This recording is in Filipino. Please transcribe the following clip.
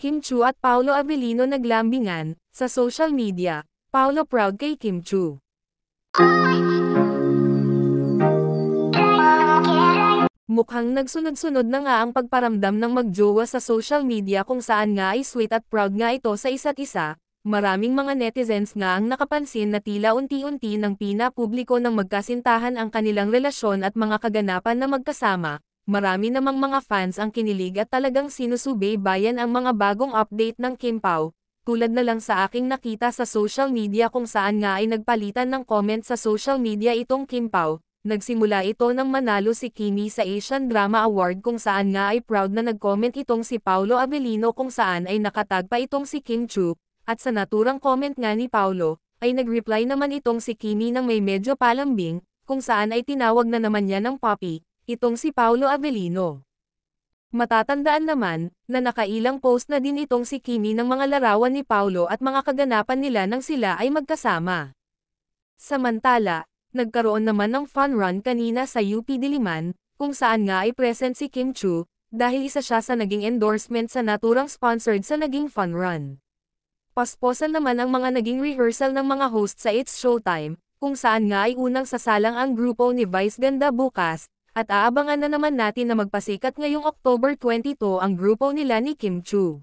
Kim Chu at Paolo Avellino naglambingan, sa social media, Paolo proud kay Kim Chu. Mukhang nagsunod-sunod na nga ang pagparamdam ng magjowa sa social media kung saan nga ay sweet at proud nga ito sa isa't isa, maraming mga netizens nga ang nakapansin na tila unti-unti ng pinapubliko ng magkasintahan ang kanilang relasyon at mga kaganapan na magkasama, marami namang mga fans ang kinilig at talagang sinusubaybayan ang mga bagong update ng Kim Pao, tulad na lang sa aking nakita sa social media kung saan nga ay nagpalitan ng comment sa social media itong Kim Pao. Nagsimula ito nang manalo si Kimi sa Asian Drama Award kung saan nga ay proud na nag-comment itong si Paolo Avellino kung saan ay nakatag pa itong si Kim Chu, at sa naturang comment nga ni Paolo, ay nag-reply naman itong si Kimi nang may medyo palambing, kung saan ay tinawag na naman niya ng puppy, itong si Paolo Avellino. Matatandaan naman, na nakailang post na din itong si Kimi ng mga larawan ni Paolo at mga kaganapan nila nang sila ay magkasama. Samantala, nagkaroon naman ng fun run kanina sa UP Diliman, kung saan nga ay present si Kim Chu, dahil isa siya sa naging endorsement sa naturang sponsored sa naging fun run. Pasposan naman ang mga naging rehearsal ng mga host sa It's Showtime, kung saan nga ay unang sasalang ang grupo ni Vice Ganda bukas, at aabangan na naman natin na magpasikat ngayong October 22 ang grupo nila ni Kim Chu.